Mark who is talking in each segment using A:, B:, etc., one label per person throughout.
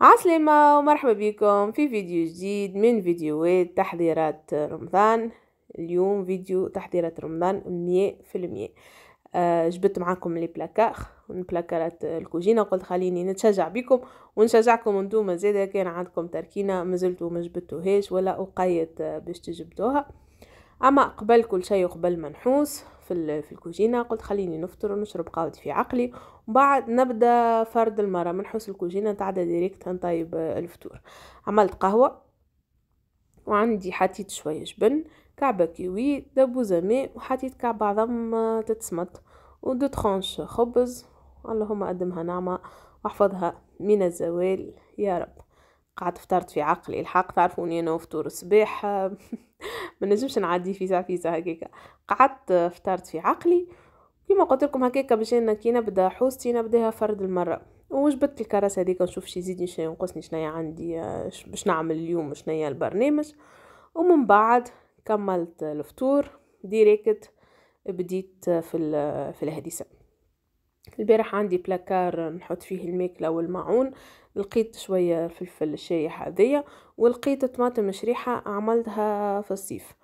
A: عسلامة ومرحبا بكم في فيديو جديد من فيديوهات تحضيرات رمضان اليوم فيديو تحضيرات رمضان مية في المية آه، جبت معاكم لي بلاكار من بلاكارات الكوجينه قلت خليني نتشجع بكم ونشجعكم انتوما زاده كان عندكم تركينه زلتوا ما جبتوهاش ولا أقيت باش تجبدوها اما قبل كل شيء وقبل ما نحوس في في الكوجينه قلت خليني نفطر ونشرب قهوتي في عقلي وبعد نبدا فرد المره من حوس الكوجينه تعدى ديريكت نطيب الفطور عملت قهوه وعندي حطيت شويه جبن كعبه كيوي دبوزه ماء وحطيت كعبه عظم آه، تتسمط ودو ترونش خبز اللهم قدمها نعمة واحفظها من الزوال يا رب قعدت فطرت في عقلي الحق تعرفوني أنا وفطور الصباح آه، ما نجمش نعدي فيزا فيزا هكاك قعدت فطرت في عقلي كيما قلت لكم هكاك باش انا كي نبدا حوستي نبداها فرد المره وجبت الكراسه هذيك نشوف شي يزيدني شي ينقصني شنايا عندي آه، باش نعمل اليوم شنايا البرنامج ومن بعد كملت الفطور ديريكت بديت في في الهديسه البارح عندي بلاكار نحط فيه الماكله والمعون لقيت شوية فلفل الشايح هذية ولقيت طماطم شريحة عملتها في الصيف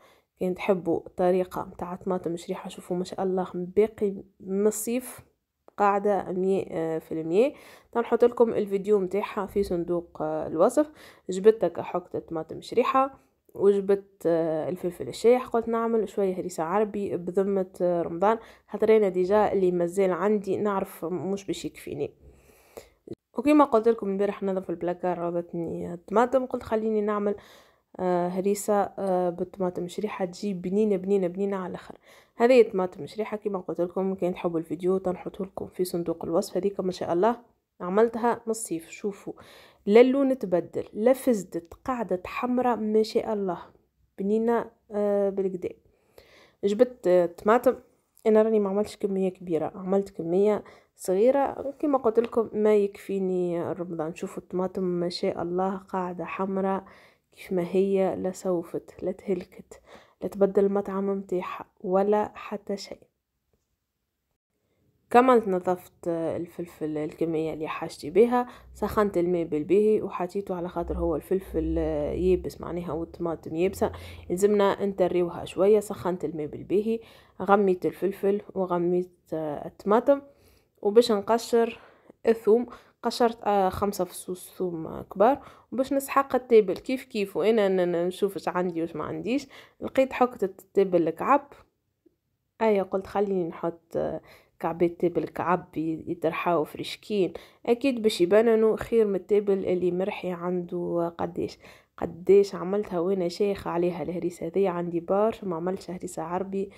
A: كان تحبوا الطريقة متاع طماطم شريحة شوفوا ما شاء الله باقي من الصيف قاعدة مية آه، في المية نحط لكم الفيديو متاعها في صندوق آه، الوصف جبتك هكا حقة طماطم شريحة وجبت آه، الفلفل الشايح قلت نعمل شوية هريسة عربي بذمة رمضان خاطر انا ديجا اللي مازال عندي نعرف مش باش يكفيني وكما قلت لكم امبارح نظف البلاكار عرضتني الطماطم قلت خليني نعمل آه هريسة آه بالطماطم شريحة تجي بنينة بنينة بنينة على الآخر هذه الطماطم شريحة كما قلت لكم كان تحبوا الفيديو تنحط لكم في صندوق الوصف هذيك ما شاء الله عملتها من الصيف شوفوا لا اللون تبدل لا فزدت قعدت حمراء ما شاء الله بنينة آه بالكدا جبت الطماطم آه، انا راني ما عملتش كمية كبيرة عملت كمية صغيرة كما قلت لكم ما يكفيني رمضان شوفوا الطماطم ما شاء الله قاعدة حمراء كيف ما هي لا سوفت لا تهلكت لا تبدل المطعم متاحة ولا حتى شيء كملت نظفت الفلفل الكمية اللي حاجتي بها سخنت الماء بالباهي وحطيته على خاطر هو الفلفل يابس معناها والطماطم يابسة لازمنا نتريوها شوية سخنت الماء بالباهي غميت الفلفل وغميت الطماطم وباش نقشر الثوم قشرت آه خمسة فصوص ثوم كبار وباش نسحق التابل كيف كيف وانا نشوف اش عندي واش ما عنديش لقيت حكة التابل كعب ايا أيوة، قلت خليني نحط آه، كعبات تابل كعب يترحاو فريشكين اكيد باش يبانو خير من التابل اللي مرحي عنده قداش قداش عملتها وانا شيخة عليها الهريسة هذه عندي بار ما عملتش هريسة عربي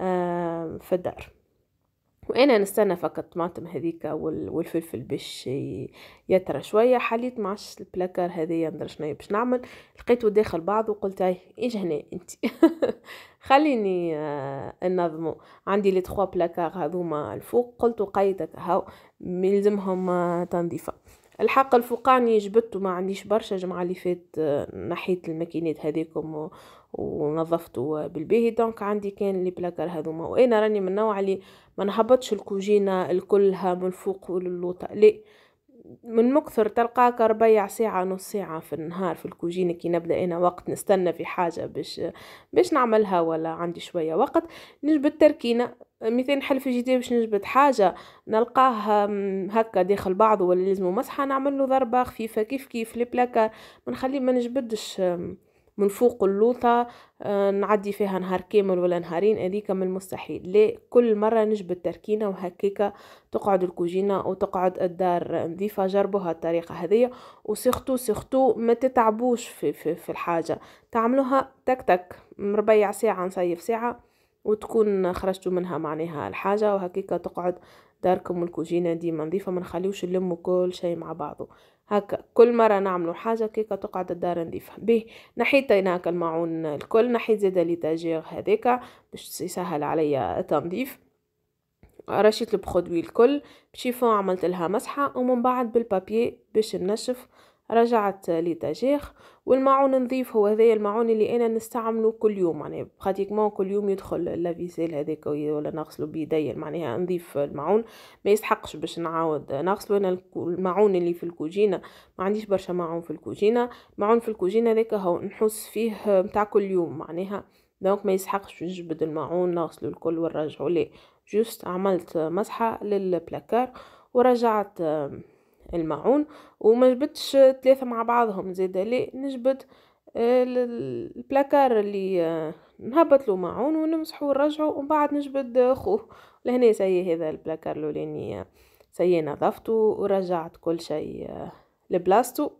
A: آه في الدار وانا نستنى فقط الطماطم هذيك والفلفل باش يترى شويه حليت معش البلاكار هذه ندير شنو باش نعمل لقيته داخل بعض وقلت اي اجي هنا انت خليني انظمو آه، عندي لي تخوا بلاكار هذوما الفوق قلت قيدك هاو ملزمهم آه، تنظيفه الحق الفوقاني جبته ما عنديش برشا جمع اللي فات آه، نحيت الماكينات هذيكم ونظفته بالباهي دونك عندي كان لي بلاكار هذوما وانا راني من النوع اللي ما نهبطش الكوجينه الكلها من الفوق وللوطه لا من مكثر تلقاك ربيع ساعة نص ساعة في النهار في الكوجينة كي نبدأ أنا وقت نستنى في حاجة باش باش نعملها ولا عندي شوية وقت نجبد تركينة مثل نحل في جديد باش نجبد حاجة نلقاها هكا داخل بعض ولا لازم مسحة نعمل له ضربة خفيفة كيف كيف البلاكار ما نخلي ما نجبدش من فوق اللوطة آه، نعدي فيها نهار كامل ولا نهارين هذيك من المستحيل لا كل مرة نجبد تركينة وهكاكا تقعد الكوجينة وتقعد الدار نظيفة جربوها الطريقة هذية وسيختو سيختو ما تتعبوش في, في, في الحاجة تعملوها تك تك مربيع ساعة نصيف ساعة وتكون خرجتوا منها معناها الحاجة وهكاكا تقعد داركم الكوجينة ديما نظيفة ما نخليوش نلموا كل شيء مع بعضه هكا كل مرة نعملو حاجة كيكا تقعد الدار نظيفة به نحيت هكا الماعون الكل نحيت زادا ليتاجير هذاكا باش يسهل عليا التنظيف رشيت البرودوي الكل بشيفون عملت لها مسحة ومن بعد بالبابي باش ننشف رجعت لتاجيخ والمعون نظيف هو هذايا المعون اللي انا نستعمله كل يوم معناها براتيكمون كل يوم يدخل لافيسيل هذاك ولا نغسلو بيدي معناها نظيف المعون ما يسحقش باش نعاود نغسلو انا المعون اللي في الكوجينه ما عنديش برشا معون في الكوجينه معون في الكوجينه هذاك هو نحس فيه متاع كل يوم معناها دونك ما يسحقش نجبد المعون نغسلو الكل ونرجعو ليه جوست عملت مسحه للبلاكار ورجعت المعون وما جبتش ثلاثه مع بعضهم زيد لا نجبد آه، البلاكار اللي آه، نهبط له معون ونمسحه ونرجعه ومن بعد نجبد خوه لهنا سي هذا البلاكار الاولاني آه، سي نظفته ورجعت كل شيء لبلاصتو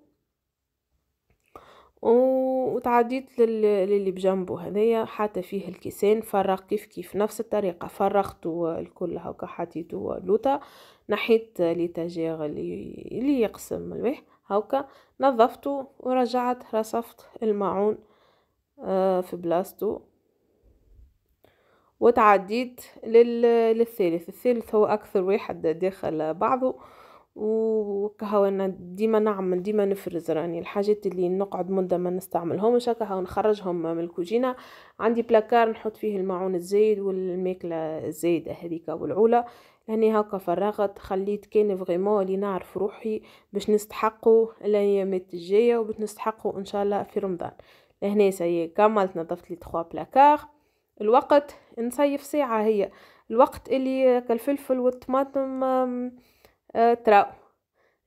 A: وتعديت للي بجنبه هذايا حاطه فيه الكيسين فرق كيف كيف نفس الطريقه فرغته الكل هكا حطيته لوطا نحيت لي تاجير اللي يقسم الملح هكا نظفته ورجعت رصفت الماعون آه، في بلاستو وتعديت للثالث الثالث هو اكثر واحد داخل بعضه وكهو انا ديما نعمل ديما نفرز راني الحاجات اللي نقعد مده ما نستعملهم وشكا نخرجهم من الكوجينه عندي بلاكار نحط فيه الماعون الزايد والماكله الزايده هذيك والعوله هني هكا فراغت خليت كان فريمون اللي نعرف روحي باش نستحقوا الايامات الجايه وباش نستحقوا ان شاء الله في رمضان لهنا سي كملت نظفت لي 3 بلاكار الوقت نصيف ساعه هي الوقت اللي كالفلفل والطماطم آه، تراو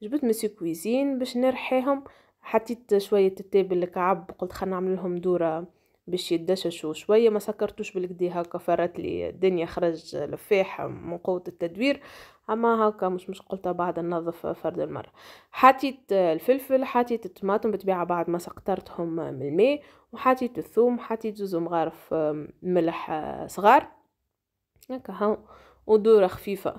A: جبت مسيو كويزين باش نرحيهم حطيت شويه التابل الكعب قلت خلنا نعمل لهم دوره باش يدششوا شويه ما سكرتوش بالكدي هكا فرات لي الدنيا خرج لفاح من قوه التدوير اما هكا مش مش قلت بعد ننظف فرد المره حطيت الفلفل حطيت الطماطم بتبيع بعد ما سقطرتهم من الماء وحطيت الثوم حطيت زوز مغارف ملح آه، صغار هكا هاو ودوره خفيفه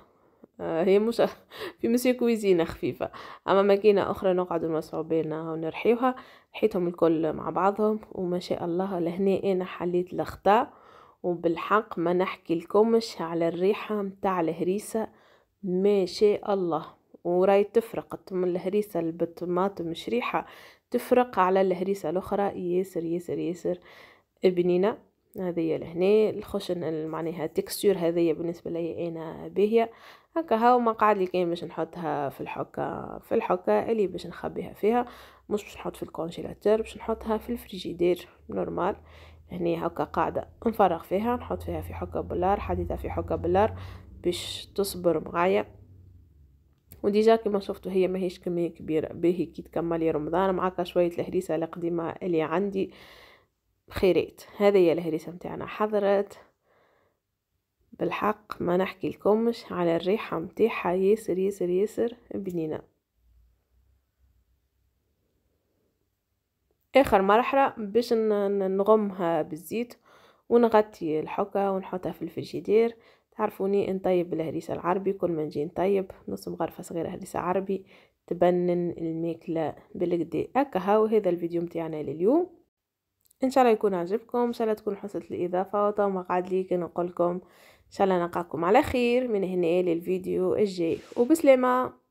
A: هي مش في مسي كويزينة خفيفة أما ماكينة أخرى نقعد نوسعوا بينا ونرحيوها حيتهم الكل مع بعضهم وما شاء الله لهنا أنا حليت الاخطاء وبالحق ما نحكي لكمش على الريحة متاع الهريسة ما شاء الله وراي تفرق من الهريسة البطماط مش ريحة تفرق على الهريسة الأخرى ياسر ياسر ياسر ابنينا هذه لهنا الخشن معناها التكستور هذه بالنسبه لي انا باهيه هكا هاو مقعد اللي كان باش نحطها في الحكه في الحكه اللي باش نخبيها فيها مش باش نحط في الكونجيلاتور باش نحطها في الفريجيدير نورمال هنا هكا قاعده نفرغ فيها نحط فيها في حكه بالار حديتها في حكه بالار باش تصبر معايا وديجا كما شفتوا هي ماهيش كميه كبيره باهي كي تكمل رمضان معاك شويه الهريسه القديمه اللي عندي آه الخيرات هذا هي الهريسة متاعنا حضرت بالحق ما نحكي لكمش على الريحة متاعها ياسر ياسر ياسر بنينة اخر مرحلة باش نغمها بالزيت ونغطي الحكة ونحطها في الفريجيدير تعرفوني نطيب الهريسة العربي كل ما نجي نطيب نص مغرفة صغيرة هريسة عربي تبنن الماكلة بالكدا هكا هاو هذا الفيديو متاعنا لليوم ان شاء الله يكون عجبكم ان شاء الله تكون حصلت الاضافه وطبعا قاعد لي كنقول لكم ان شاء الله نلقاكم على خير من هنا للفيديو الجاي وبسلامه